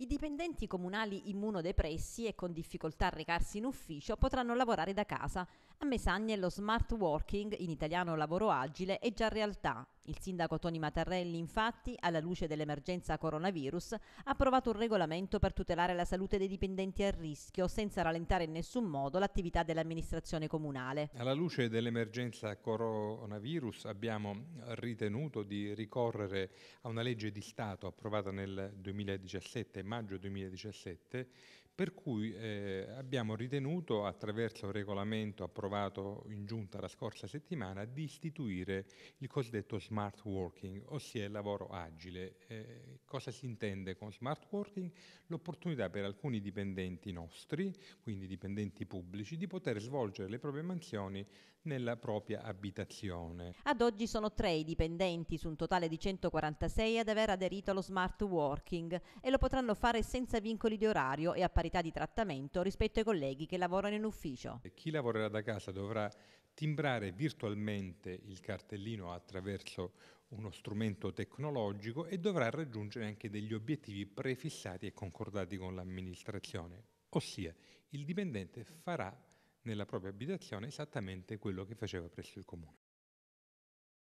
I dipendenti comunali immunodepressi e con difficoltà a recarsi in ufficio potranno lavorare da casa. A Mesagne lo smart working, in italiano lavoro agile, è già realtà. Il sindaco Toni Mattarelli, infatti, alla luce dell'emergenza coronavirus, ha approvato un regolamento per tutelare la salute dei dipendenti a rischio senza rallentare in nessun modo l'attività dell'amministrazione comunale. Alla luce dell'emergenza coronavirus abbiamo ritenuto di ricorrere a una legge di Stato approvata nel 2017, maggio 2017, per cui eh, abbiamo ritenuto, attraverso un regolamento approvato in giunta la scorsa settimana, di istituire il cosiddetto smart working, ossia il lavoro agile. Eh, cosa si intende con smart working? L'opportunità per alcuni dipendenti nostri, quindi dipendenti pubblici, di poter svolgere le proprie mansioni nella propria abitazione. Ad oggi sono tre i dipendenti su un totale di 146 ad aver aderito allo smart working e lo potranno fare senza vincoli di orario e apparizione parità di trattamento rispetto ai colleghi che lavorano in ufficio. Chi lavorerà da casa dovrà timbrare virtualmente il cartellino attraverso uno strumento tecnologico e dovrà raggiungere anche degli obiettivi prefissati e concordati con l'amministrazione. Ossia, il dipendente farà nella propria abitazione esattamente quello che faceva presso il comune.